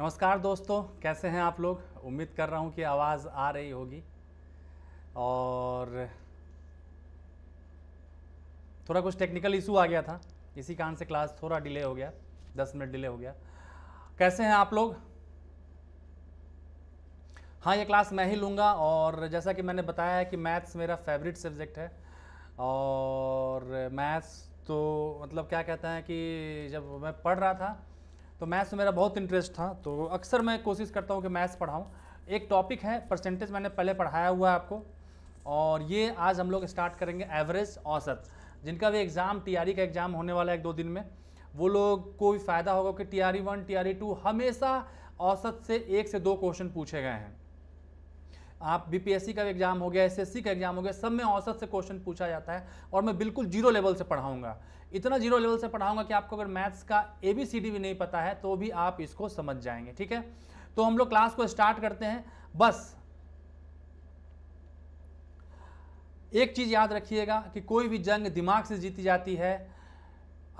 नमस्कार दोस्तों कैसे हैं आप लोग उम्मीद कर रहा हूं कि आवाज़ आ रही होगी और थोड़ा कुछ टेक्निकल इशू आ गया था इसी कारण से क्लास थोड़ा डिले हो गया दस मिनट डिले हो गया कैसे हैं आप लोग हाँ ये क्लास मैं ही लूँगा और जैसा कि मैंने बताया है कि मैथ्स मेरा फेवरेट सब्जेक्ट है और मैथ्स तो मतलब क्या कहते हैं कि जब मैं पढ़ रहा था तो मैथ्स में मेरा बहुत इंटरेस्ट था तो अक्सर मैं कोशिश करता हूँ कि मैथ्स पढ़ाऊँ एक टॉपिक है परसेंटेज मैंने पहले पढ़ाया हुआ है आपको और ये आज हम लोग स्टार्ट करेंगे एवरेज औसत जिनका भी एग्ज़ाम टीआरई e का एग्ज़ाम होने वाला है एक दो दिन में वो लोग को भी फ़ायदा होगा कि T R E one T R E two हमेशा औसत से एक से दो क्वेश्चन पूछे गए हैं आप बीपीएससी का एग्ज़ाम हो गया एसएससी का एग्ज़ाम हो गया सब में औसत से क्वेश्चन पूछा जाता है और मैं बिल्कुल जीरो लेवल से पढ़ाऊँगा इतना जीरो लेवल से पढ़ाऊंगा कि आपको अगर मैथ्स का ए बी सी डी भी नहीं पता है तो भी आप इसको समझ जाएंगे ठीक है तो हम लोग क्लास को स्टार्ट करते हैं बस एक चीज़ याद रखिएगा कि कोई भी जंग दिमाग से जीती जाती है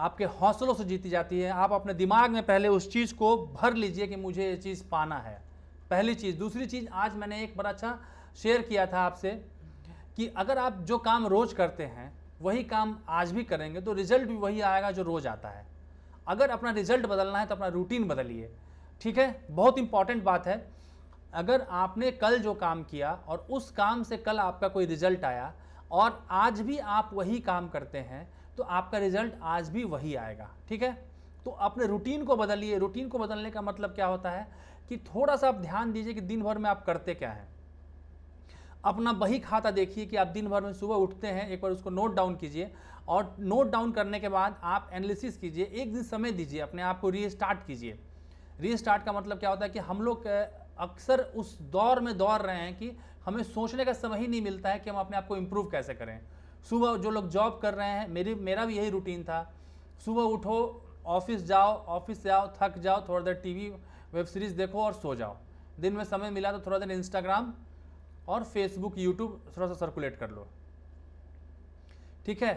आपके हौसलों से जीती जाती है आप अपने दिमाग में पहले उस चीज़ को भर लीजिए कि मुझे ये चीज़ पाना है पहली चीज़ दूसरी चीज़ आज मैंने एक बड़ा अच्छा शेयर किया था आपसे कि अगर आप जो काम रोज़ करते हैं वही काम आज भी करेंगे तो रिजल्ट भी वही आएगा जो रोज़ आता है अगर अपना रिजल्ट बदलना है तो अपना रूटीन बदलिए ठीक है बहुत इंपॉर्टेंट बात है अगर आपने कल जो काम किया और उस काम से कल आपका कोई रिजल्ट आया और आज भी आप वही काम करते हैं तो आपका रिजल्ट आज भी वही आएगा ठीक है तो अपने रूटीन को बदलिए रूटीन को बदलने का मतलब क्या होता है कि थोड़ा सा आप ध्यान दीजिए कि दिन भर में आप करते क्या हैं अपना बही खाता देखिए कि आप दिन भर में सुबह उठते हैं एक बार उसको नोट डाउन कीजिए और नोट डाउन करने के बाद आप एनालिसिस कीजिए एक दिन समय दीजिए अपने आप को रीस्टार्ट कीजिए रीस्टार्ट का मतलब क्या होता है कि हम लोग अक्सर उस दौर में दौड़ रहे हैं कि हमें सोचने का समय ही नहीं मिलता है कि हम अपने आप को इम्प्रूव कैसे करें सुबह जो लोग जॉब कर रहे हैं मेरी मेरा भी यही रूटीन था सुबह उठो ऑफिस जाओ ऑफिस से आओ थक जाओ थोड़ा देर टीवी वेब सीरीज़ देखो और सो जाओ दिन में समय मिला तो थोड़ा देर इंस्टाग्राम और फेसबुक यूट्यूब थोड़ा सा सर्कुलेट कर लो ठीक है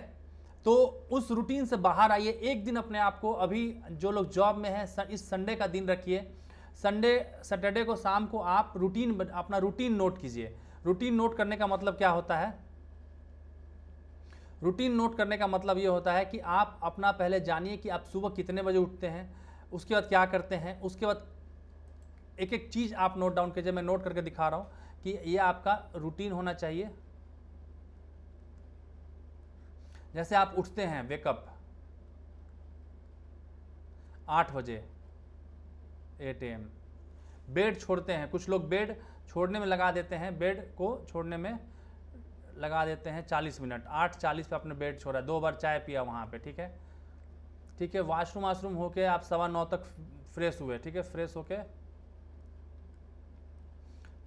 तो उस रूटीन से बाहर आइए एक दिन अपने आप को अभी जो लोग जॉब में हैं इस संडे का दिन रखिए संडे सैटरडे को शाम को आप रूटीन अपना रूटीन नोट कीजिए रूटीन नोट करने का मतलब क्या होता है रूटीन नोट करने का मतलब ये होता है कि आप अपना पहले जानिए कि आप सुबह कितने बजे उठते हैं उसके बाद क्या करते हैं उसके बाद एक एक चीज़ आप नोट डाउन कीजिए मैं नोट करके दिखा रहा हूँ कि ये आपका रूटीन होना चाहिए जैसे आप उठते हैं वेकअप आठ बजे एट एम बेड छोड़ते हैं कुछ लोग बेड छोड़ने में लगा देते हैं बेड को छोड़ने में लगा देते हैं चालीस मिनट आठ चालीस पे आपने बेड छोड़ा दो बार चाय पिया वहाँ पे ठीक है ठीक है वाशरूम वाशरूम होके आप सवा नौ तक फ्रेश हुए ठीक है फ्रेश होके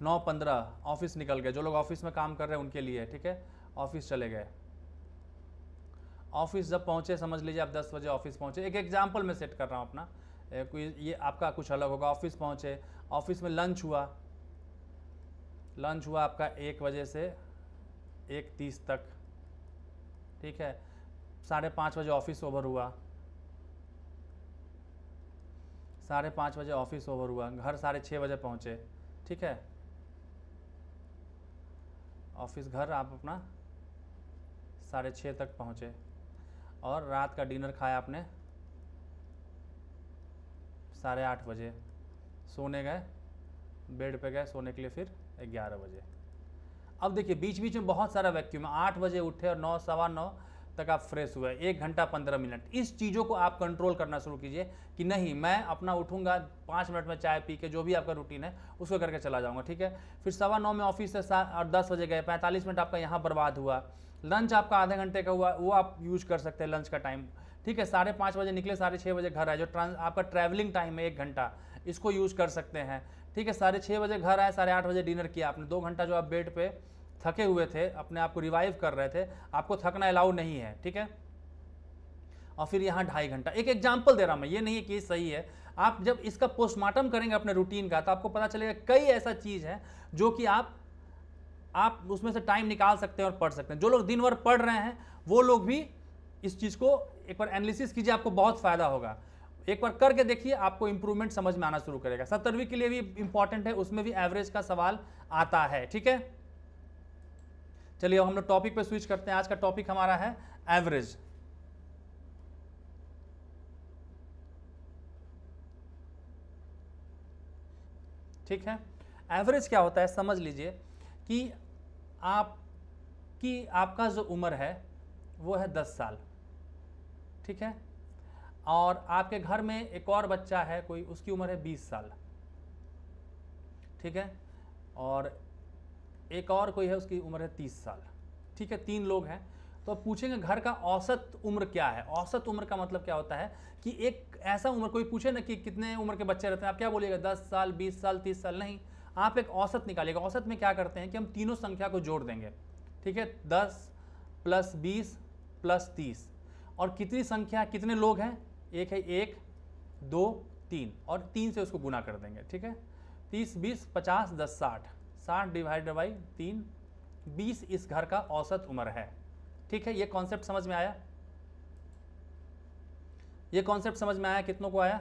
नौ पंद्रह ऑफिस निकल गए जो लोग ऑफिस में काम कर रहे हैं उनके लिए ठीक है ऑफिस चले गए ऑफिस जब पहुँचे समझ लीजिए आप दस बजे ऑफिस पहुँचे एक एग्जाम्पल में सेट कर रहा हूँ अपना कोई ये आपका कुछ अलग होगा ऑफिस पहुँचे ऑफिस में लंच हुआ लंच हुआ आपका एक बजे से एक तीस तक ठीक है साढ़े पाँच बजे ऑफिस ओवर हुआ साढ़े पाँच बजे ऑफिस ओवर हुआ घर साढ़े छः बजे पहुँचे ठीक है ऑफिस घर आप अपना साढ़े छः तक पहुँचे और रात का डिनर खाया आपने साढ़े आठ बजे सोने गए बेड पे गए सोने के लिए फिर ग्यारह बजे अब देखिए बीच बीच में बहुत सारा वैक्यूम है आठ बजे उठे और नौ सवा नौ तक आप फ्रेश हुए एक घंटा पंद्रह मिनट इस चीज़ों को आप कंट्रोल करना शुरू कीजिए कि नहीं मैं अपना उठूंगा पाँच मिनट में चाय पी के जो भी आपका रूटीन है उसको करके चला जाऊँगा ठीक है फिर सवा नौ में ऑफिस से सात और दस बजे गए पैंतालीस मिनट आपका यहाँ बर्बाद हुआ लंच आपका आधे घंटे का हुआ वो आप यूज कर सकते हैं लंच का टाइम ठीक है साढ़े पाँच बजे निकले साढ़े छः बजे घर आए जो ट्रांस आपका ट्रैवलिंग टाइम है एक घंटा इसको यूज़ कर सकते हैं ठीक है साढ़े छः बजे घर आए साढ़े आठ बजे डिनर किया आपने दो घंटा जो आप बेड पे थके हुए थे अपने आप को रिवाइव कर रहे थे आपको थकना अलाउ नहीं है ठीक है और फिर यहाँ ढाई घंटा एक एग्जाम्पल दे रहा मैं ये नहीं है कि सही है आप जब इसका पोस्टमार्टम करेंगे अपने रूटीन का तो आपको पता चलेगा कई ऐसा चीज़ है जो कि आप आप उसमें से टाइम निकाल सकते हैं और पढ़ सकते हैं जो लोग दिन भर पढ़ रहे हैं वो लोग भी इस चीज़ को एक बार एनालिसिस कीजिए आपको बहुत फ़ायदा होगा एक बार करके देखिए आपको इंप्रूवमेंट समझ में आना शुरू करेगा सत्तरवीं के लिए भी इंपॉर्टेंट है उसमें भी एवरेज का सवाल आता है ठीक है चलिए अब हम लोग टॉपिक पे स्विच करते हैं आज का टॉपिक हमारा है एवरेज ठीक है एवरेज क्या होता है समझ लीजिए कि आप कि आपका जो उम्र है वो है दस साल ठीक है और आपके घर में एक और बच्चा है कोई उसकी उम्र है बीस साल ठीक है और एक और कोई है उसकी उम्र है तीस साल ठीक है तीन लोग हैं तो अब पूछेंगे घर का औसत उम्र क्या है औसत उम्र का मतलब क्या होता है कि एक ऐसा उम्र कोई पूछे ना कि कितने उम्र के बच्चे रहते हैं आप क्या बोलिएगा दस साल बीस साल तीस साल नहीं आप एक औसत निकालिएगा औसत में क्या करते हैं कि हम तीनों संख्या को जोड़ देंगे ठीक है दस प्लस बीस प्लस तीस और कितनी संख्या कितने लोग हैं एक है एक दो तीन और तीन से उसको गुना कर देंगे ठीक है तीस बीस पचास दस साठ साठ डिवाइडेड बाई तीन बीस इस घर का औसत उम्र है ठीक है ये कॉन्सेप्ट समझ में आया ये कॉन्सेप्ट समझ में आया कितनों को आया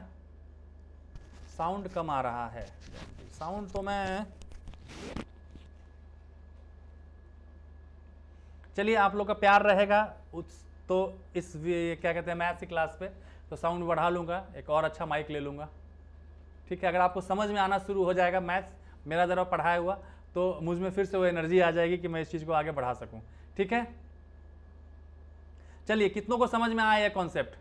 साउंड कम आ रहा है साउंड तो मैं चलिए आप लोग का प्यार रहेगा उस तो इस क्या कहते हैं मैथ्स की क्लास पे तो साउंड बढ़ा लूंगा एक और अच्छा माइक ले लूंगा ठीक है अगर आपको समझ में आना शुरू हो जाएगा मैथ्स मेरा ज़रा पढ़ाया हुआ तो मुझ में फिर से वो एनर्जी आ जाएगी कि मैं इस चीज़ को आगे बढ़ा सकूँ ठीक है चलिए कितनों को समझ में आया यह कॉन्सेप्ट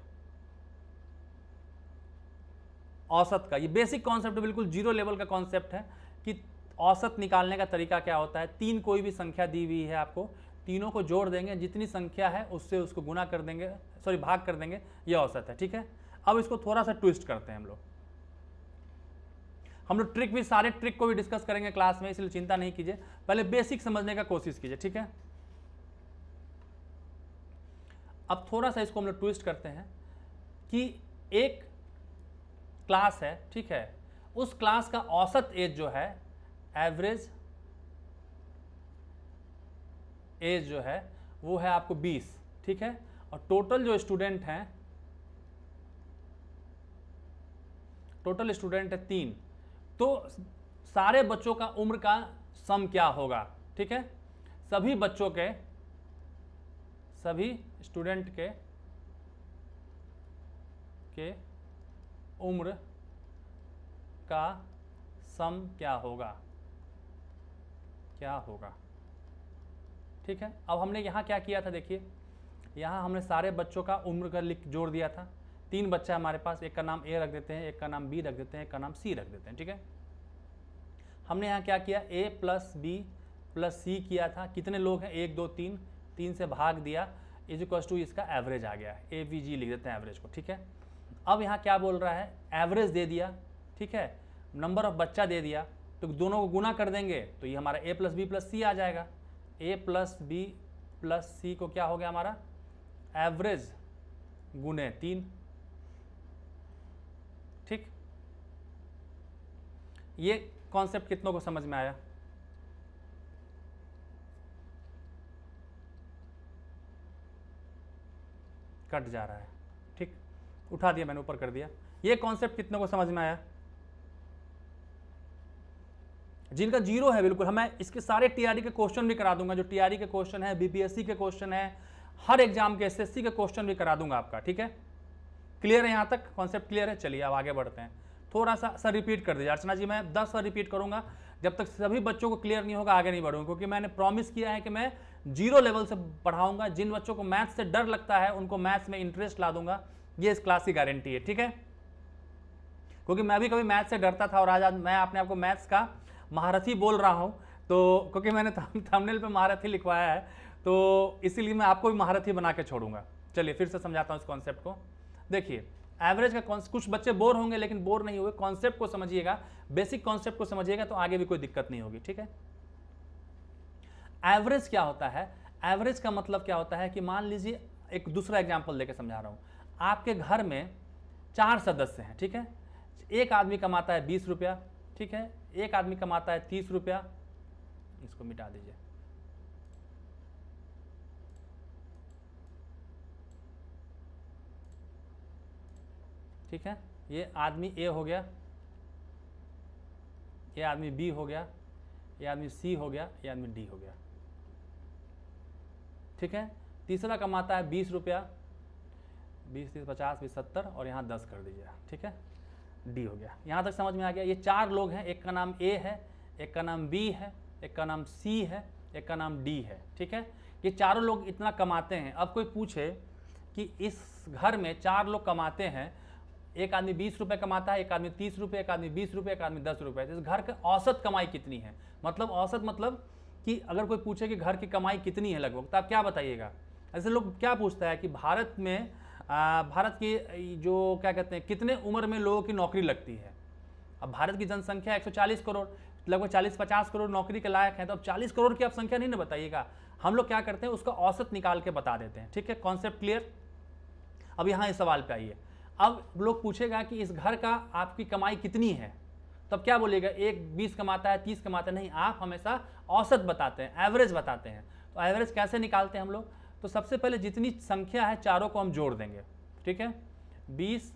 औसत का ये बेसिक कॉन्सेप्ट बिल्कुल जीरो लेवल का कॉन्सेप्ट है कि औसत निकालने का तरीका क्या होता है तीन कोई भी संख्या दी हुई है आपको तीनों को जोड़ देंगे जितनी संख्या है उससे उसको गुना कर देंगे सॉरी भाग कर देंगे ये औसत है ठीक है अब इसको थोड़ा सा ट्विस्ट करते हैं हम लोग हम लोग ट्रिक भी सारे ट्रिक को भी डिस्कस करेंगे क्लास में इसलिए चिंता नहीं कीजिए पहले बेसिक समझने का कोशिश कीजिए ठीक है अब थोड़ा सा इसको हम लोग ट्विस्ट करते हैं कि एक क्लास है ठीक है उस क्लास का औसत एज जो है एवरेज एज जो है वो है आपको 20 ठीक है और टोटल जो स्टूडेंट हैं टोटल स्टूडेंट है तीन तो सारे बच्चों का उम्र का सम क्या होगा ठीक है सभी बच्चों के सभी स्टूडेंट के के उम्र का सम क्या होगा क्या होगा ठीक है अब हमने यहाँ क्या किया था देखिए यहाँ हमने सारे बच्चों का उम्र का लिख जोड़ दिया था तीन बच्चा हमारे पास एक का नाम ए रख देते हैं एक का नाम बी रख देते हैं एक का नाम सी रख देते हैं ठीक है हमने यहाँ क्या किया A plus B plus C किया था कितने लोग हैं एक दो तीन तीन से भाग दिया इज इक्व टू इसका एवरेज आ गया ए वी जी लिख देते हैं एवरेज को ठीक है अब यहाँ क्या बोल रहा है एवरेज दे दिया ठीक है नंबर ऑफ बच्चा दे दिया तो दोनों को गुना कर देंगे तो ये हमारा A plus B plus C आ जाएगा A plus B plus C को क्या हो गया हमारा एवरेज गुने तीन ठीक ये कॉन्सेप्ट कितनों को समझ में आया कट जा रहा है ठीक उठा दिया मैंने ऊपर कर दिया ये कॉन्सेप्ट कितनों को समझ में आया जिनका जीरो है बिल्कुल हमें इसके सारे टीआरडी के क्वेश्चन भी करा दूंगा जो टीआरडी के क्वेश्चन है बीपीएससी e के क्वेश्चन है हर एग्जाम के एसएससी के क्वेश्चन भी करा दूंगा आपका ठीक है क्लियर है यहाँ तक कॉन्सेप्ट क्लियर है चलिए अब आगे बढ़ते हैं थोड़ा सा सर रिपीट कर दीजिए अर्चना जी मैं दस बार रिपीट करूँगा जब तक सभी बच्चों को क्लियर नहीं होगा आगे नहीं बढ़ूंगा क्योंकि मैंने प्रॉमिस किया है कि मैं जीरो लेवल से पढ़ाऊंगा जिन बच्चों को मैथ्स से डर लगता है उनको मैथ्स में इंटरेस्ट ला दूंगा ये इस क्लास की गारंटी है ठीक है क्योंकि मैं भी कभी मैथ्स से डरता था और आज आज मैं अपने आपको मैथ्स का महारथी बोल रहा हूँ तो क्योंकि मैंने थंबनेल पे महारथी लिखवाया है तो इसीलिए मैं आपको भी महारथी बना के छोड़ूंगा चलिए फिर से समझाता हूँ इस कॉन्सेप्ट को देखिए एवरेज का कुछ बच्चे बोर होंगे लेकिन बोर नहीं हुए कॉन्सेप्ट को समझिएगा बेसिक कॉन्सेप्ट को समझिएगा तो आगे भी कोई दिक्कत नहीं होगी ठीक है एवरेज क्या होता है एवरेज का मतलब क्या होता है कि मान लीजिए एक दूसरा एग्जाम्पल लेकर समझा रहा हूँ आपके घर में चार सदस्य हैं ठीक है एक आदमी कमाता है बीस रुपया ठीक है एक आदमी कमाता है तीस रुपया इसको मिटा दीजिए ठीक है ये आदमी ए हो गया ये आदमी बी हो गया ये आदमी सी हो गया ये आदमी डी हो गया ठीक है तीसरा कमाता है बीस रुपया बीस तीस पचास बीस सत्तर और यहाँ दस कर दीजिए ठीक है डी हो गया यहाँ तक समझ में आ गया ये चार लोग हैं एक का नाम ए है एक का नाम बी है एक का नाम सी है एक का नाम डी है ठीक है ये चारों लोग इतना कमाते हैं अब कोई पूछे कि इस घर में चार लोग कमाते हैं एक आदमी बीस रुपये कमाता है एक आदमी तीस रुपये एक आदमी बीस रुपये एक आदमी दस रुपये तो इस घर का औसत कमाई कितनी है मतलब औसत मतलब कि अगर कोई पूछे कि घर की कमाई कितनी है लगभग तो आप क्या बताइएगा ऐसे लोग क्या पूछता है कि भारत में आ, भारत की जो क्या कहते हैं कितने उम्र में लोगों की नौकरी लगती है अब भारत की जनसंख्या 140 करोड़ लगभग 40-50 करोड़ नौकरी के लायक है तो अब 40 करोड़ की आप संख्या नहीं ना बताइएगा हम लोग क्या करते हैं उसका औसत निकाल के बता देते हैं ठीक है कॉन्सेप्ट क्लियर अब यहाँ इस सवाल पे आइए अब लोग पूछेगा कि इस घर का आपकी कमाई कितनी है तब क्या बोलेगा एक बीस कमाता है तीस कमाता है नहीं आप हमेशा औसत बताते हैं एवरेज बताते हैं तो एवरेज कैसे निकालते हैं हम लोग तो सबसे पहले जितनी संख्या है चारों को हम जोड़ देंगे ठीक है बीस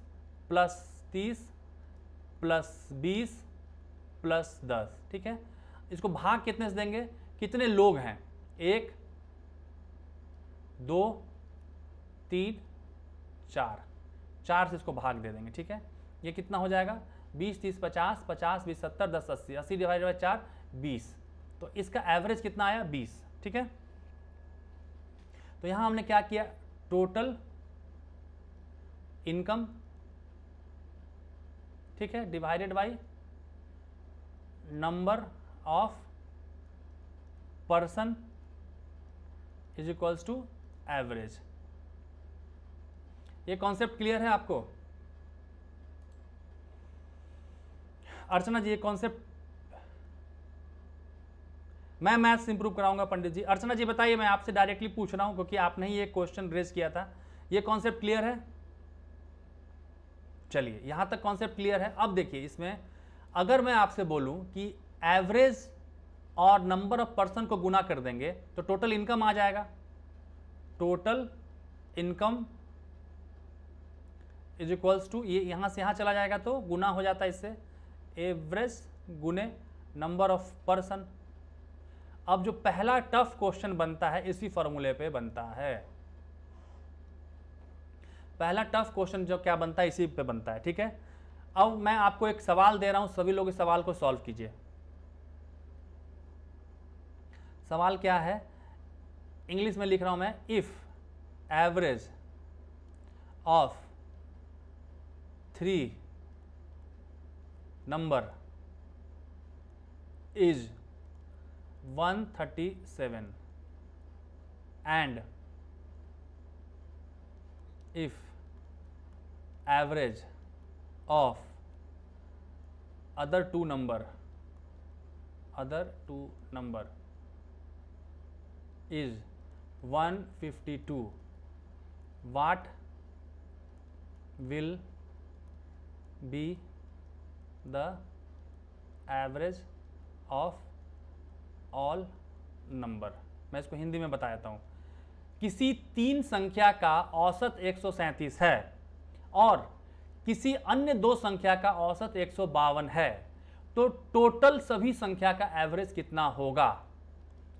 प्लस तीस प्लस बीस प्लस दस ठीक है इसको भाग कितने से देंगे कितने लोग हैं एक दो तीन चार चार से इसको भाग दे देंगे ठीक है ये कितना हो जाएगा बीस तीस पचास पचास बीस सत्तर दस अस्सी अस्सी डिवाइड बाई चार बीस तो इसका एवरेज कितना आया बीस ठीक है तो यहां हमने क्या किया टोटल इनकम ठीक है divided by number of person is equals to average ये कॉन्सेप्ट क्लियर है आपको अर्चना जी ये कॉन्सेप्ट मैं मैथ्स इंप्रूव कराऊंगा पंडित जी अर्चना जी बताइए मैं आपसे डायरेक्टली पूछ रहा हूं क्योंकि आपने ही ये क्वेश्चन रेज किया था ये कॉन्सेप्ट क्लियर है चलिए यहां तक कॉन्सेप्ट क्लियर है अब देखिए इसमें अगर मैं आपसे बोलूं कि एवरेज और नंबर ऑफ पर्सन को गुना कर देंगे तो टोटल इनकम आ जाएगा total income is equals to ये यहाँ से यहाँ चला जाएगा तो गुना हो जाता है इससे एवरेज गुने नंबर ऑफ पर्सन अब जो पहला टफ क्वेश्चन बनता है इसी फॉर्मूले पे बनता है पहला टफ क्वेश्चन जो क्या बनता है इसी पे बनता है ठीक है अब मैं आपको एक सवाल दे रहा हूं सभी लोग इस सवाल को सॉल्व कीजिए सवाल क्या है इंग्लिश में लिख रहा हूं मैं if average of three number is one thirty 137 and if average of other two number other two number is one fifty two what will be the average of all number मैं इसको हिंदी में बता देता हूँ किसी तीन संख्या का औसत एक है और किसी अन्य दो संख्या का औसत एक है तो टोटल सभी संख्या का एवरेज कितना होगा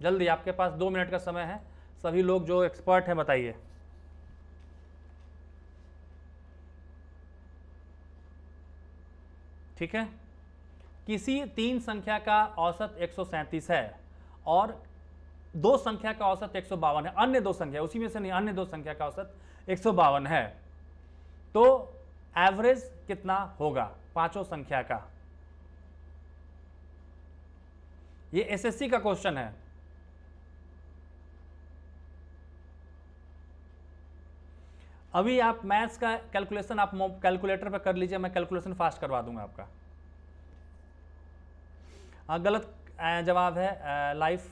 जल्दी आपके पास दो मिनट का समय है सभी लोग जो एक्सपर्ट हैं बताइए ठीक है किसी तीन संख्या का औसत एक है और दो संख्या का औसत एक है अन्य दो संख्या उसी में से नहीं अन्य दो संख्या का औसत एक है तो एवरेज कितना होगा पांचों संख्या का ये एसएससी का क्वेश्चन है अभी आप मैथ्स का कैलकुलेशन आप कैलकुलेटर पर कर लीजिए मैं कैलकुलेशन फास्ट करवा दूंगा आपका आ, हाँ, गलत जवाब है लाइफ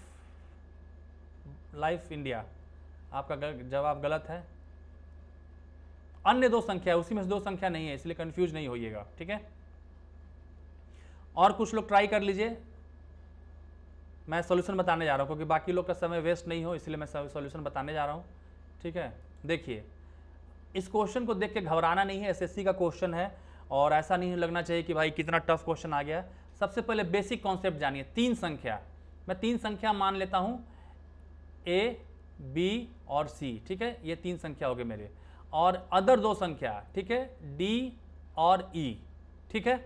लाइफ इंडिया आपका जवाब गलत है अन्य दो संख्या है उसी में से दो संख्या नहीं है इसलिए कंफ्यूज नहीं होइएगा ठीक है और कुछ लोग ट्राई कर लीजिए मैं सॉल्यूशन बताने जा रहा हूँ क्योंकि बाकी लोग का समय वेस्ट नहीं हो इसलिए मैं सॉल्यूशन बताने जा रहा हूँ ठीक है देखिए इस क्वेश्चन को देख के घबराना नहीं है एसएससी का क्वेश्चन है और ऐसा नहीं लगना चाहिए कि भाई कितना टफ क्वेश्चन आ गया सबसे पहले बेसिक कॉन्सेप्ट जानिए तीन संख्या मैं तीन संख्या मान लेता हूँ ए बी और सी ठीक है ये तीन संख्या हो गए मेरे और अदर दो संख्या ठीक है डी और ई e, ठीक है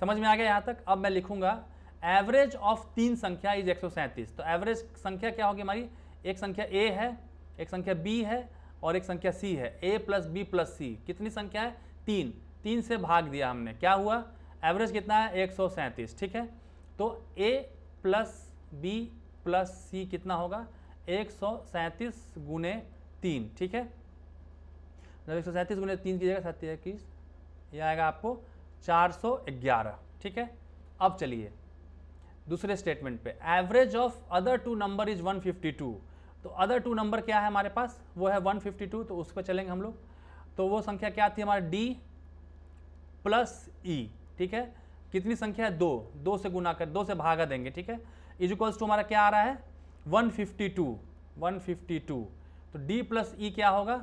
समझ में आ गया यहाँ तक अब मैं लिखूंगा एवरेज ऑफ तीन संख्या इज एक तो एवरेज संख्या क्या होगी हमारी एक संख्या ए है एक संख्या बी है और एक संख्या सी है A plus B plus C कितनी संख्या है तीन तीन से भाग दिया हमने क्या हुआ एवरेज कितना है एक ठीक है तो A plus B plus C कितना होगा एक सौ सैंतीस गुने तीन ठीक है जब एक सौ सैंतीस गुने तीन की जगह इक्कीस यह आएगा आपको चार सौ ग्यारह ठीक है अब चलिए दूसरे स्टेटमेंट पे average of other two number is one fifty two तो अदर टू नंबर क्या है हमारे पास वो है 152 तो उस पर चलेंगे हम लोग तो वो संख्या क्या थी हमारे डी प्लस ई ठीक है कितनी संख्या है दो दो से गुना कर दो से भागा देंगे ठीक है इजिक्वल्स टू हमारा क्या आ रहा है 152 152 तो डी प्लस ई क्या होगा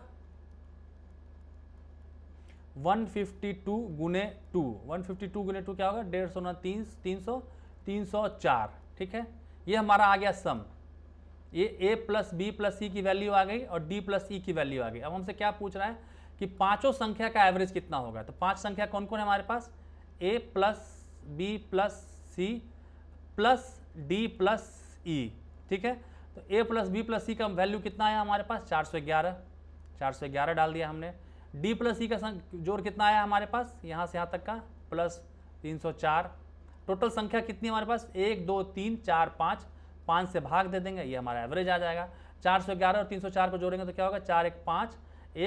152 गुने टू वन गुने टू क्या होगा डेढ़ सौ ना तीन तीन सौ तीन सौ चार ठीक है ये हमारा आ गया सम ये A plus B plus C की वैल्यू आ गई और डी प्लस ई की वैल्यू आ गई अब हमसे क्या पूछ रहा है कि पांचों संख्या का एवरेज कितना होगा तो पांच संख्या कौन कौन है हमारे पास A plus B plus C plus D plus E ठीक है तो A plus B plus C का वैल्यू कितना आया हमारे पास चार सौ ग्यारह चार सौ ग्यारह डाल दिया हमने डी प्लस ई का जोड़ कितना आया हमारे पास यहाँ से यहाँ तक का प्लस तीन सौ चार टोटल संख्या कितनी हमारे पास एक दो तीन चार पाँच पाँच से भाग दे देंगे ये हमारा एवरेज आ जाएगा चार सौ ग्यारह और तीन सौ चार को जोड़ेंगे तो क्या होगा चार एक पाँच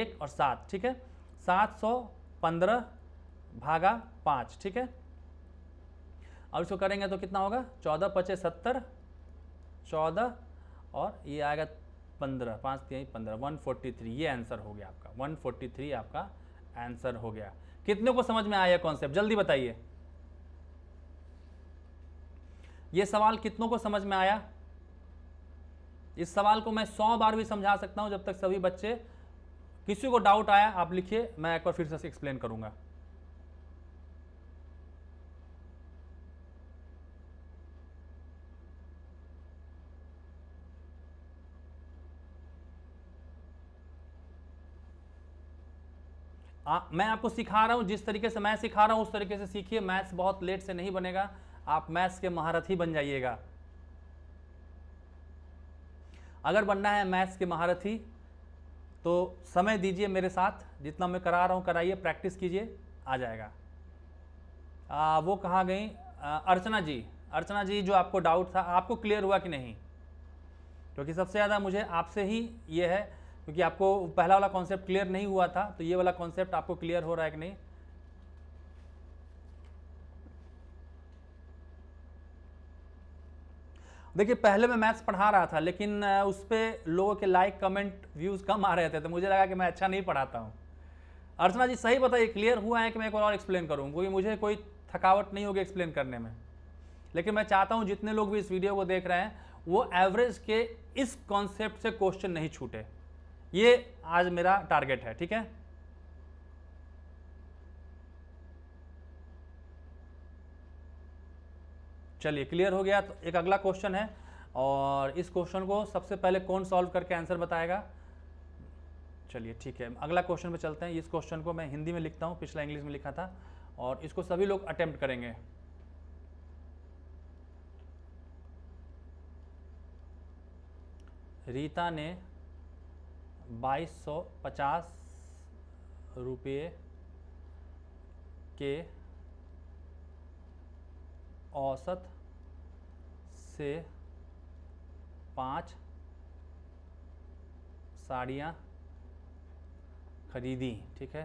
एक और सात ठीक है सात सौ पंद्रह भागा पाँच ठीक है अब इसको करेंगे तो कितना होगा चौदह पचे सत्तर चौदह और ये आएगा पंद्रह पाँच तीन पंद्रह वन फोर्टी थ्री ये आंसर हो गया आपका वन फोर्टी थ्री आपका आंसर हो गया कितने को समझ में आया कॉन्सेप्ट जल्दी बताइए ये सवाल कितनों को समझ में आया इस सवाल को मैं सौ बार भी समझा सकता हूँ जब तक सभी बच्चे किसी को डाउट आया आप लिखिए मैं एक बार फिर से एक्सप्लेन करूँगा आ, मैं आपको सिखा रहा हूं जिस तरीके से मैं सिखा रहा हूं उस तरीके से सीखिए मैथ्स बहुत लेट से नहीं बनेगा आप मैथ्स के महारथी बन जाइएगा अगर बनना है मैथ्स के महारथी तो समय दीजिए मेरे साथ जितना मैं करा रहा हूँ कराइए प्रैक्टिस कीजिए आ जाएगा आ, वो कहाँ गई अर्चना जी अर्चना जी जो आपको डाउट था आपको क्लियर हुआ कि नहीं क्योंकि सबसे ज़्यादा मुझे आपसे ही ये है क्योंकि आपको पहला वाला कॉन्सेप्ट क्लियर नहीं हुआ था तो ये वाला कॉन्सेप्ट आपको क्लियर हो रहा है कि नहीं देखिए पहले मैं मैथ्स पढ़ा रहा था लेकिन उस पर लोगों के लाइक कमेंट व्यूज़ कम आ रहे थे तो मुझे लगा कि मैं अच्छा नहीं पढ़ाता हूँ अर्चना जी सही बताइए क्लियर हुआ है कि मैं एक और एक्सप्लेन करूँ क्योंकि मुझे कोई थकावट नहीं होगी एक्सप्लेन करने में लेकिन मैं चाहता हूँ जितने लोग भी इस वीडियो को देख रहे हैं वो एवरेज के इस कॉन्सेप्ट से क्वेश्चन नहीं छूटे ये आज मेरा टारगेट है ठीक है चलिए क्लियर हो गया तो एक अगला क्वेश्चन है और इस क्वेश्चन को सबसे पहले कौन सॉल्व करके आंसर बताएगा चलिए ठीक है अगला क्वेश्चन पे चलते हैं इस क्वेश्चन को मैं हिंदी में लिखता हूँ पिछला इंग्लिश में लिखा था और इसको सभी लोग अटेम्प्ट करेंगे रीता ने 2250 रुपये के औसत से पांच साड़ियाँ खरीदी ठीक है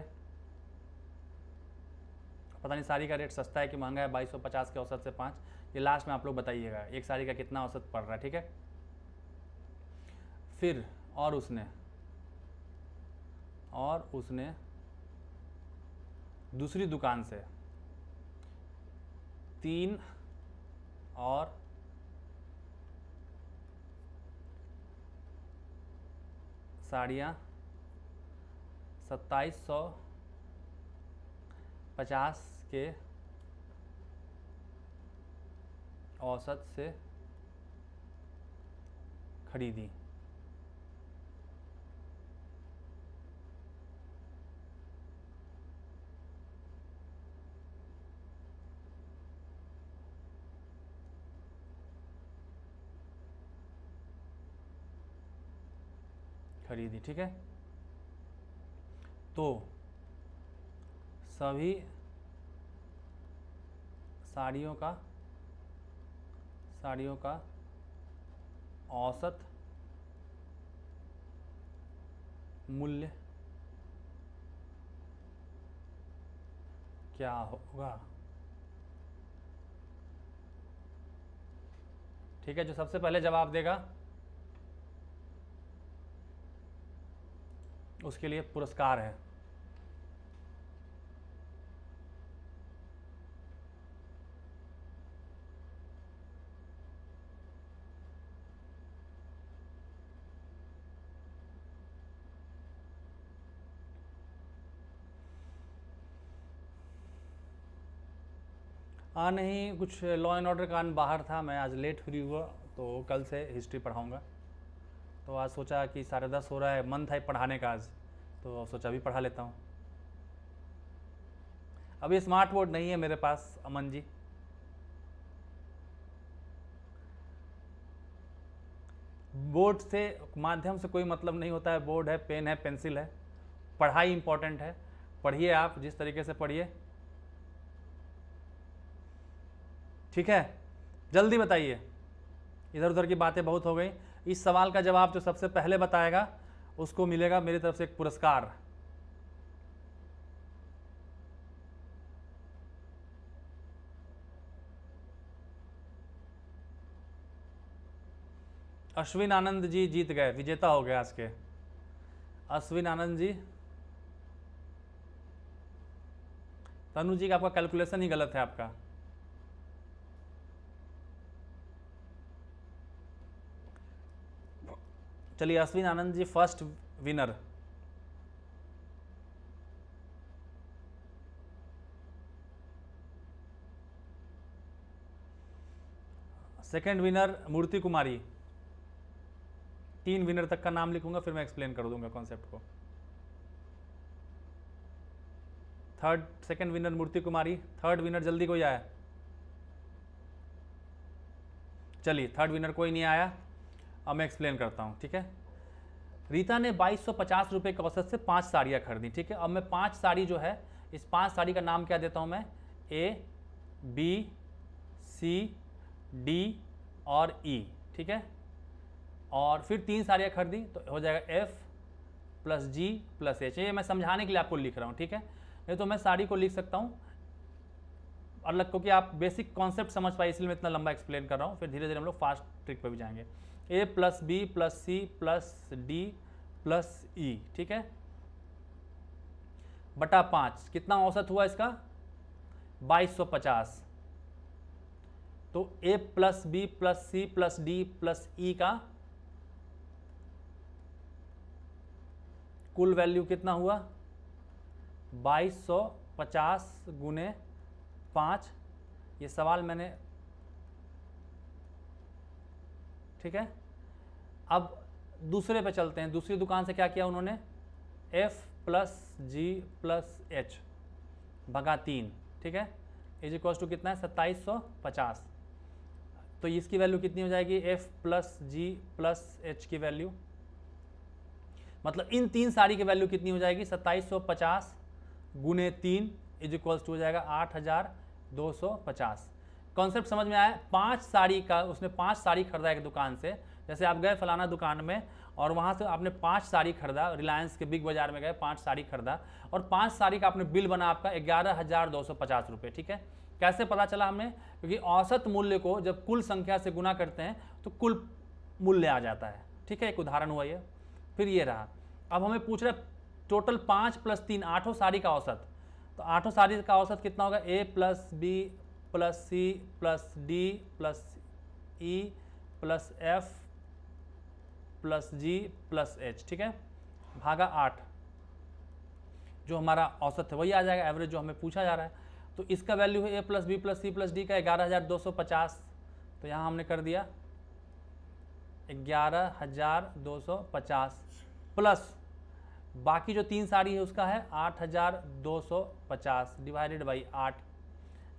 पता नहीं साड़ी का रेट सस्ता है कि महंगा है बाईस सौ पचास के औसत से पांच ये लास्ट में आप लोग बताइएगा एक साड़ी का कितना औसत पड़ रहा है ठीक है फिर और उसने और उसने दूसरी दुकान से तीन और साड़ियाँ सत्ताईस सौ पचास के औसत से खरीदी खरीदी ठीक है तो सभी साड़ियों का साड़ियों का औसत मूल्य क्या होगा ठीक है जो सबसे पहले जवाब देगा उसके लिए पुरस्कार है आ नहीं कुछ लॉ एंड ऑर्डर का बाहर था मैं आज लेट फ्री हुआ तो कल से हिस्ट्री पढ़ाऊँगा तो आज सोचा कि साढ़े दस हो रहा है मन था पढ़ाने का आज तो सोचा अभी पढ़ा लेता हूँ अभी स्मार्ट बोर्ड नहीं है मेरे पास अमन जी बोर्ड से माध्यम से कोई मतलब नहीं होता है बोर्ड है पेन है पेंसिल है पढ़ाई इम्पोर्टेंट है पढ़िए आप जिस तरीके से पढ़िए ठीक है जल्दी बताइए इधर उधर की बातें बहुत हो गई इस सवाल का जवाब जो सबसे पहले बताएगा उसको मिलेगा मेरी तरफ से एक पुरस्कार अश्विन आनंद जी जीत गए विजेता हो गए आज के अश्विन आनंद जी तनु जी का आपका कैलकुलेशन ही गलत है आपका चलिए Ashwin Anand ji first winner second winner Murti Kumari तीन विनर तक का नाम लिखूंगा फिर मैं एक्सप्लेन कर दूंगा कॉन्सेप्ट को third second winner Murti Kumari third winner जल्दी कोई आया चलिए थर्ड विनर कोई नहीं आया अब मैं एक्सप्लेन करता हूँ ठीक है रीता ने बाईस सौ पचास रुपये के औसत से पाँच साड़ियाँ खरीदी ठीक है अब मैं पाँच साड़ी जो है इस पाँच साड़ी का नाम क्या देता हूँ मैं ए बी सी डी और ई e, ठीक है और फिर तीन साड़ियाँ खरीदी तो हो जाएगा F plus G plus H ये मैं समझाने के लिए आपको लिख रहा हूँ ठीक है नहीं तो मैं साड़ी को लिख सकता हूँ और लग क्योंकि आप बेसिक कॉन्सेप्ट समझ पाए इसलिए मैं इतना लंबा एक्सप्लेन कर रहा हूँ फिर धीरे धीरे हम लोग फास्ट ट्रिक पर भी जाएंगे A plus B plus C plus D plus E ठीक है बटा पाँच कितना औसत हुआ इसका बाईस सौ पचास तो A plus B plus C plus D plus E का कुल वैल्यू कितना हुआ बाईस सौ पचास गुने पाँच ये सवाल मैंने ठीक है अब दूसरे पे चलते हैं दूसरी दुकान से क्या किया उन्होंने F plus G plus H भगा तीन ठीक है इज इक्व टू कितना है सत्ताईस सौ पचास तो इसकी वैल्यू कितनी हो जाएगी F plus G plus H की वैल्यू मतलब इन तीन साड़ी की वैल्यू कितनी हो जाएगी सत्ताईस सौ पचास गुने तीन इज इक्वल्स टू हो जाएगा आठ हज़ार 250 कॉन्सेप्ट समझ में आया पांच साड़ी का उसने पांच साड़ी खरीदा एक दुकान से जैसे आप गए फलाना दुकान में और वहाँ से आपने पांच साड़ी खरीदा रिलायंस के बिग बाज़ार में गए पांच साड़ी खरीदा और पांच साड़ी का आपने बिल बना आपका ग्यारह हज़ार दो सौ पचास रुपये ठीक है कैसे पता चला हमने क्योंकि औसत मूल्य को जब कुल संख्या से गुना करते हैं तो कुल मूल्य आ जाता है ठीक है एक उदाहरण हुआ ये फिर ये रहा अब हमें पूछ रहा है टोटल पाँच प्लस तीन आठों साड़ी का औसत तो आठों सारी का औसत कितना होगा A plus B plus C plus D plus E plus F plus G plus H ठीक है भागा आठ जो हमारा औसत है वही आ जाएगा एवरेज जो हमें पूछा जा रहा है तो इसका वैल्यू है A plus B plus C plus D का ग्यारह हज़ार दो सौ पचास तो यहाँ हमने कर दिया ग्यारह हज़ार दो सौ पचास प्लस बाकी जो तीन साड़ी है उसका है आठ हज़ार दो सौ पचास डिवाइडेड बाई आठ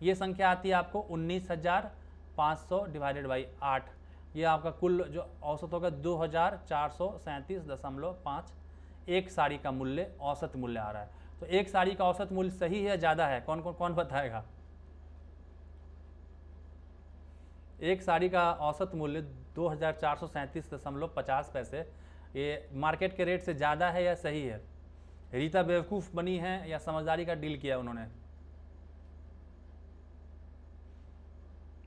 ये संख्या आती है आपको उन्नीस हज़ार पाँच सौ डिवाइडेड बाई आठ ये आपका कुल जो औसत होगा दो हज़ार चार सौ सैंतीस दशमलव पाँच एक साड़ी का मूल्य औसत मूल्य आ रहा है तो एक साड़ी का औसत मूल्य सही है ज़्यादा है कौन कौन कौन बताएगा एक साड़ी का औसत मूल्य दो हज़ार चार सौ सैंतीस दशमलव पचास पैसे ये मार्केट के रेट से ज़्यादा है या सही है रीता बेवकूफ़ बनी है या समझदारी का डील किया उन्होंने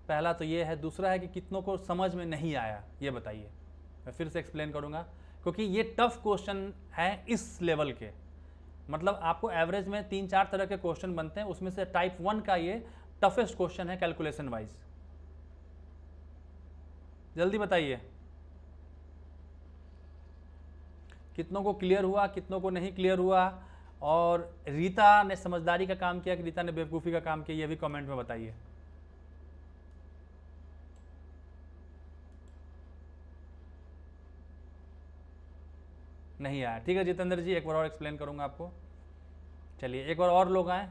पहला तो ये है दूसरा है कि कितनों को समझ में नहीं आया ये बताइए मैं फिर से एक्सप्लेन करूँगा क्योंकि ये टफ क्वेश्चन है इस लेवल के मतलब आपको एवरेज में तीन चार तरह के क्वेश्चन बनते हैं उसमें से टाइप वन का ये टफेस्ट क्वेश्चन है कैलकुलेशन वाइज जल्दी बताइए कितनों को क्लियर हुआ कितनों को नहीं क्लियर हुआ और रीता ने समझदारी का काम किया कि रीता ने बेवकूफ़ी का काम किया ये भी कमेंट में बताइए नहीं आया ठीक है जितेंद्र जी एक बार और एक्सप्लेन करूँगा आपको चलिए एक बार और लोग आए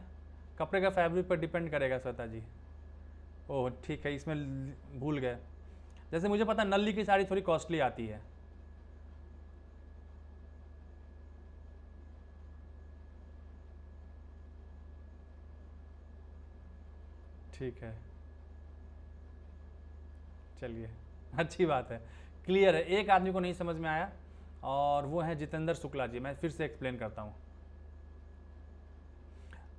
कपड़े का फैब्रिक पर डिपेंड करेगा श्वेता जी ओह ठीक है इसमें भूल गए जैसे मुझे पता नल्ली की साड़ी थोड़ी कॉस्टली आती है ठीक है चलिए अच्छी बात है क्लियर है एक आदमी को नहीं समझ में आया और वो है जितेंद्र शुक्ला जी मैं फिर से एक्सप्लेन करता हूँ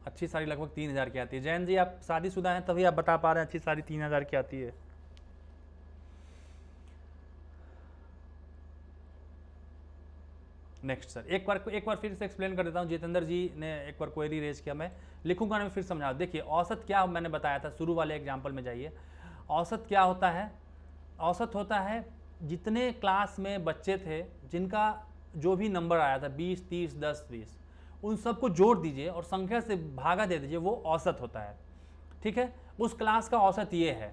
अच्छी साड़ी लगभग तीन हज़ार की आती है जैन जी आप शादीशुदा हैं तभी आप बता पा रहे हैं अच्छी साड़ी तीन हज़ार की आती है नेक्स्ट सर एक बार एक बार फिर से एक्सप्लेन कर देता हूँ जितेंद्र जी ने एक बार क्वेरी रेज किया मैं लिखूंगा ना मैं फिर समझा देखिए औसत क्या मैंने बताया था शुरू वाले एग्जाम्पल में जाइए औसत क्या होता है औसत होता है जितने क्लास में बच्चे थे जिनका जो भी नंबर आया था बीस तीस दस बीस उन सबको जोड़ दीजिए और संख्या से भागा दे दीजिए वो औसत होता है ठीक है उस क्लास का औसत ये है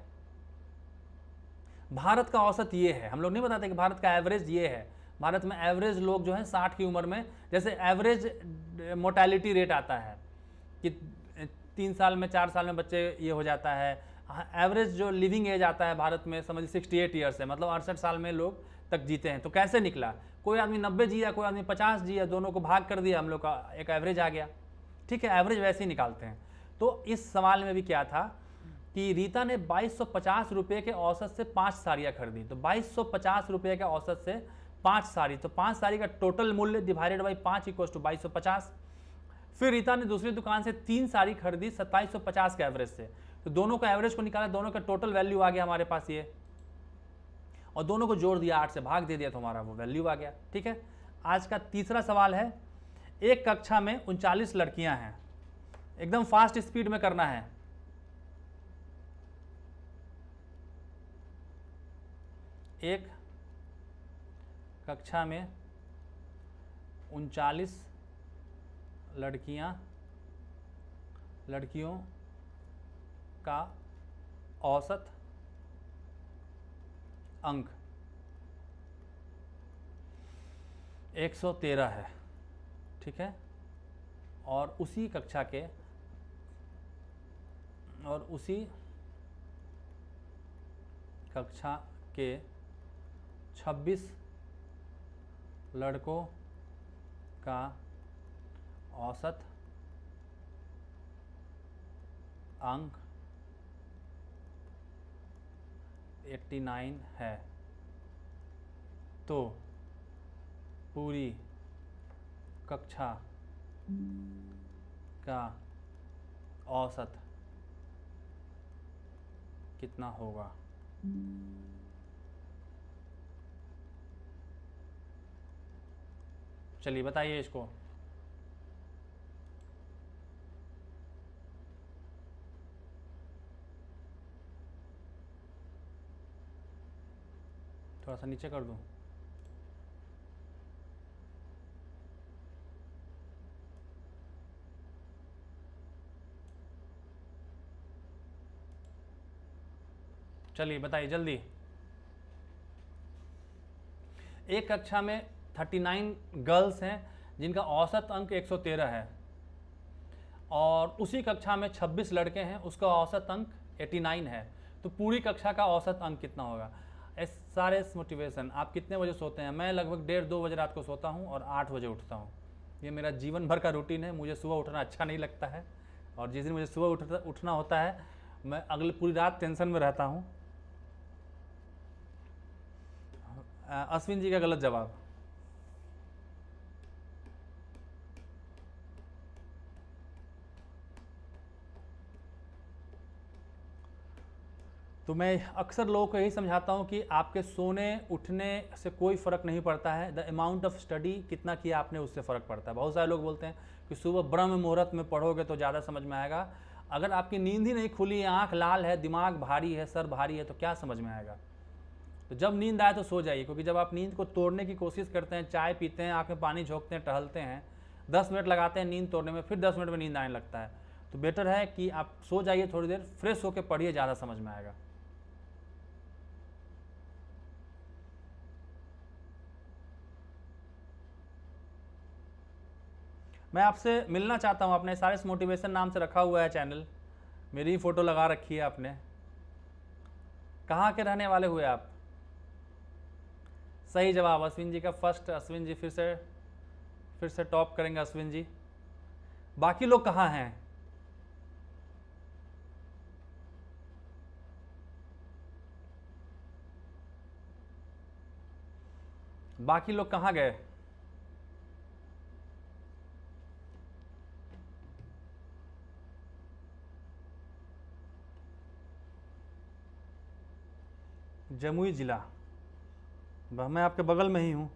भारत का औसत ये है हम लोग नहीं बताते कि भारत का एवरेज ये है भारत में एवरेज लोग जो हैं साठ की उम्र में जैसे एवरेज मोटेलिटी रेट आता है कि तीन साल में चार साल में बच्चे ये हो जाता है एवरेज हाँ, जो लिविंग एज आता है भारत में समझ सिक्सटी एट ईयर्स है मतलब अड़सठ साल में लोग तक जीते हैं तो कैसे निकला कोई आदमी नब्बे जिया कोई आदमी पचास जिया दोनों को भाग कर दिया हम लोग का एक एवरेज आ गया ठीक है एवरेज वैसे ही निकालते हैं तो इस सवाल में भी क्या था कि रीता ने बाईस सौ के औसत से पाँच साड़ियाँ खरीदी तो बाईस सौ के औसत से पाँच साड़ी तो पाँच साड़ी का टोटल मूल्य डिवाइडेड बाई पाँच इक्व टू बाईस सौ पचास फिर रीता ने दूसरी दुकान से तीन साड़ी खरीदी सत्ताईस सौ पचास के एवरेज से तो दोनों का एवरेज को निकाला दोनों का टोटल वैल्यू आ गया हमारे पास ये और दोनों को जोड़ दिया आठ से भाग दे दिया तो हमारा वो वैल्यू आ गया ठीक है आज का तीसरा सवाल है एक कक्षा में उनचालीस लड़कियां हैं एकदम फास्ट स्पीड में करना है एक कक्षा में उनचालीस लड़कियां लड़कियों का औसत अंक 113 है ठीक है और उसी कक्षा के और उसी कक्षा के लड़कों का औसत अंक 89 है तो पूरी कक्षा का औसत कितना होगा चलिए बताइए इसको थोड़ा सा नीचे कर दूँ चलिए बताइए जल्दी एक कक्षा में 39 गर्ल्स हैं जिनका औसत अंक 113 है और उसी कक्षा में 26 लड़के हैं उसका औसत अंक 89 है तो पूरी कक्षा का औसत अंक कितना होगा एस सारे एस मोटिवेशन आप कितने बजे सोते हैं मैं लगभग डेढ़ दो बजे रात को सोता हूँ और आठ बजे उठता हूँ ये मेरा जीवन भर का रूटीन है मुझे सुबह उठना अच्छा नहीं लगता है और जिस दिन मुझे सुबह उठता उठना होता है मैं अगले पूरी रात टेंशन में रहता हूँ अश्विन जी का गलत जवाब तो मैं अक्सर लोगों को यही समझाता हूँ कि आपके सोने उठने से कोई फ़र्क नहीं पड़ता है द अमाउंट ऑफ स्टडी कितना किया आपने उससे फ़र्क पड़ता है बहुत सारे लोग बोलते हैं कि सुबह ब्रह्म मुहूर्त में पढ़ोगे तो ज़्यादा समझ में आएगा अगर आपकी नींद ही नहीं खुली है आँख लाल है दिमाग भारी है सर भारी है तो क्या समझ में आएगा तो जब नींद आए तो सो जाइए क्योंकि जब आप नींद को तोड़ने की कोशिश करते हैं चाय पीते हैं आँख में पानी झोंकते हैं टहलते हैं दस मिनट लगाते हैं नींद तोड़ने में फिर दस मिनट में नींद आने लगता है तो बेटर है कि आप सो जाइए थोड़ी देर फ्रेश होकर पढ़िए ज़्यादा समझ में आएगा मैं आपसे मिलना चाहता हूँ आपने सारे मोटिवेशन नाम से रखा हुआ है चैनल मेरी ही फ़ोटो लगा रखी है आपने कहाँ के रहने वाले हुए आप सही जवाब अश्विन जी का फर्स्ट अश्विन जी फिर से फिर से टॉप करेंगे अश्विन जी बाकी लोग कहाँ हैं बाकी लोग कहाँ गए जमुई ज़िला मैं आपके बगल में ही हूँ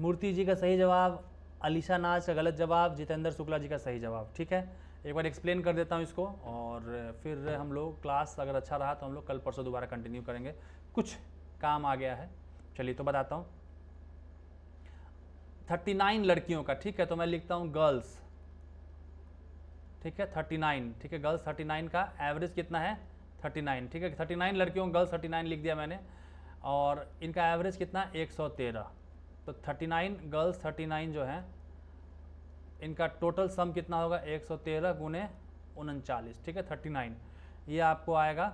मूर्ति जी का सही जवाब अलीशा नाज का गलत जवाब जितेंद्र शुक्ला जी का सही जवाब ठीक है एक बार एक्सप्लेन कर देता हूँ इसको और फिर हम लोग क्लास अगर अच्छा रहा तो हम लोग कल परसों दोबारा कंटिन्यू करेंगे कुछ काम आ गया है चलिए तो बताता हूँ थर्टी नाइन लड़कियों का ठीक है तो मैं लिखता हूँ गर्ल्स ठीक है थर्टी नाइन ठीक है गर्ल्स थर्टी नाइन का एवरेज कितना है थर्टी नाइन ठीक है थर्टी नाइन लड़कियों गर्ल्स थर्टी नाइन लिख दिया मैंने और इनका एवरेज कितना एक सौ तेरह तो thirty nine girls thirty nine जो हैं इनका टोटल सम कितना होगा एक सौ तेरह गुने उनचालीस ठीक है थर्टी नाइन ये आपको आएगा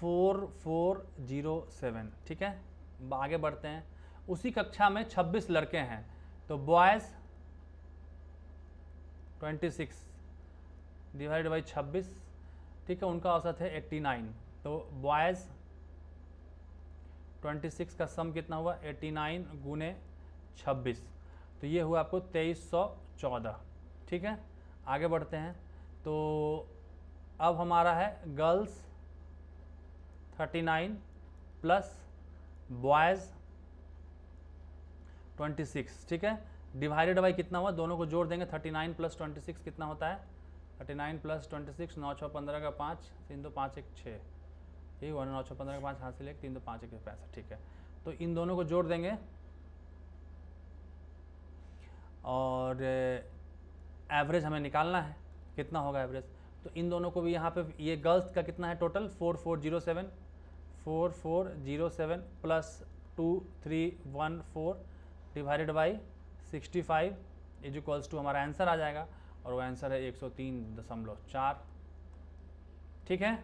फोर फोर जीरो सेवन ठीक है आगे बढ़ते हैं उसी कक्षा में 26 लड़के हैं तो बॉयज़ 26 डिवाइड बाई 26 ठीक है उनका औसत है 89 तो बॉयज़ 26 का सम कितना हुआ 89 गुने छब्बीस तो ये हुआ आपको 2314 ठीक है आगे बढ़ते हैं तो अब हमारा है girls 39 plus boys twenty six ठीक है डिवाइडेड बाई कितना हुआ दोनों को जोड़ देंगे thirty nine plus twenty six कितना होता है thirty nine plus twenty six नौ छः पंद्रह का पाँच तीन दो पाँच एक छः ठीक हुआ नौ छः पंद्रह का पाँच हासिल एक तीन दो पाँच एक पैंसठ ठीक है तो इन दोनों को जोड़ देंगे और एवरेज हमें निकालना है कितना होगा एवरेज तो इन दोनों को भी यहाँ पे ये गर्ल्स का कितना है total four four zero seven four four zero seven plus two three one four divided by 65 is equals to हमारा आंसर आ जाएगा और वो आंसर है 103.4 ठीक है आ,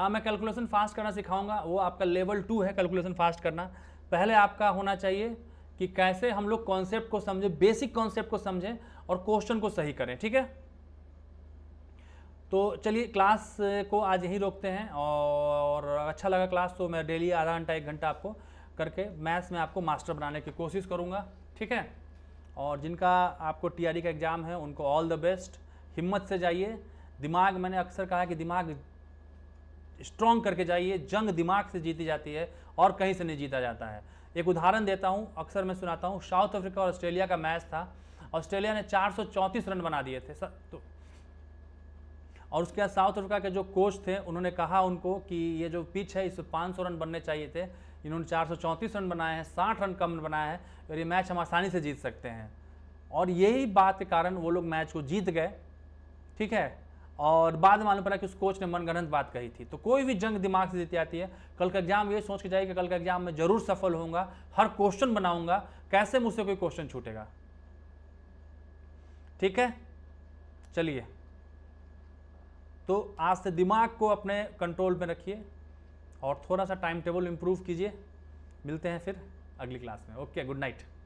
हाँ, मैं कैलकुलेशन फास्ट करना सिखाऊंगा वो आपका लेवल टू है कैलकुलेशन फास्ट करना पहले आपका होना चाहिए कि कैसे हम लोग कॉन्सेप्ट को समझें बेसिक कॉन्सेप्ट को समझें और क्वेश्चन को सही करें ठीक है तो चलिए क्लास को आज यहीं रोकते हैं और अच्छा लगा क्लास तो मैं डेली आधा घंटा एक घंटा आपको करके मैथ्स में आपको मास्टर बनाने की कोशिश करूँगा ठीक है और जिनका आपको टी का एग्ज़ाम है उनको ऑल द बेस्ट हिम्मत से जाइए दिमाग मैंने अक्सर कहा कि दिमाग स्ट्रॉन्ग करके जाइए जंग दिमाग से जीती जाती है और कहीं से नहीं जीता जाता है एक उदाहरण देता हूँ अक्सर मैं सुनाता हूँ साउथ अफ्रीका और ऑस्ट्रेलिया का मैच था ऑस्ट्रेलिया ने चार रन बना दिए थे सर तो और उसके बाद साउथ अफ्रीका के जो कोच थे उन्होंने कहा उनको कि ये जो पिच है इस पाँच रन बनने चाहिए थे इन्होंने चार रन बनाए हैं साठ रन कम बनाए हैं और ये मैच हम आसानी से जीत सकते हैं और यही बात के कारण वो लोग मैच को जीत गए ठीक है और बाद में मालूम पड़ा कि उस कोच ने मनगढ़ंत बात कही थी तो कोई भी जंग दिमाग से जीती आती है कल का एग्जाम ये सोच के जाइए कि कल का एग्जाम में जरूर सफल होऊंगा हर क्वेश्चन बनाऊंगा कैसे मुझसे कोई क्वेश्चन छूटेगा ठीक है चलिए तो आज से दिमाग को अपने कंट्रोल में रखिए और थोड़ा सा टाइम टेबल इम्प्रूव कीजिए मिलते हैं फिर अगली क्लास में ओके गुड नाइट